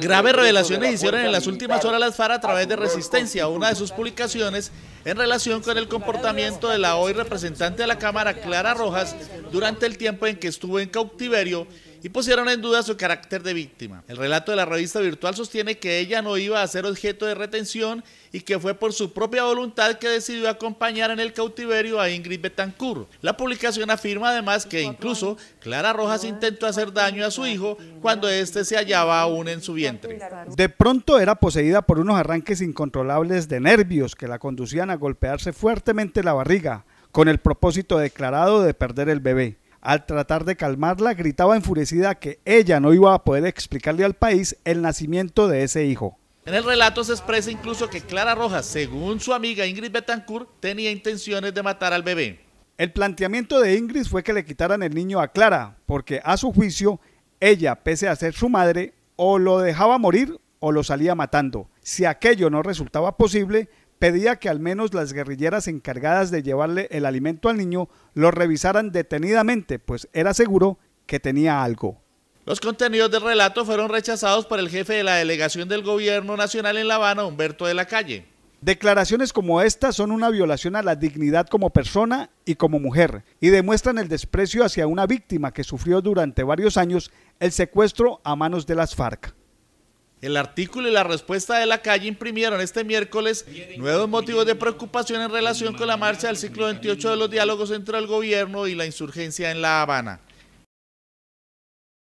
Graves revelaciones hicieron en las últimas horas las FARC a través de Resistencia, una de sus publicaciones en relación con el comportamiento de la hoy representante de la Cámara, Clara Rojas, durante el tiempo en que estuvo en cautiverio y pusieron en duda su carácter de víctima. El relato de la revista virtual sostiene que ella no iba a ser objeto de retención y que fue por su propia voluntad que decidió acompañar en el cautiverio a Ingrid Betancourt. La publicación afirma además que incluso Clara Rojas intentó hacer daño a su hijo cuando éste se hallaba aún en su vientre. De pronto era poseída por unos arranques incontrolables de nervios que la conducían a golpearse fuertemente la barriga, con el propósito declarado de perder el bebé. Al tratar de calmarla, gritaba enfurecida que ella no iba a poder explicarle al país el nacimiento de ese hijo. En el relato se expresa incluso que Clara Rojas, según su amiga Ingrid Betancourt, tenía intenciones de matar al bebé. El planteamiento de Ingrid fue que le quitaran el niño a Clara, porque a su juicio, ella, pese a ser su madre, o lo dejaba morir o lo salía matando. Si aquello no resultaba posible, pedía que al menos las guerrilleras encargadas de llevarle el alimento al niño lo revisaran detenidamente, pues era seguro que tenía algo. Los contenidos del relato fueron rechazados por el jefe de la delegación del Gobierno Nacional en La Habana, Humberto de la Calle. Declaraciones como esta son una violación a la dignidad como persona y como mujer y demuestran el desprecio hacia una víctima que sufrió durante varios años el secuestro a manos de las FARC. El artículo y la respuesta de la calle imprimieron este miércoles nuevos motivos de preocupación en relación con la marcha del ciclo 28 de los diálogos entre el gobierno y la insurgencia en La Habana.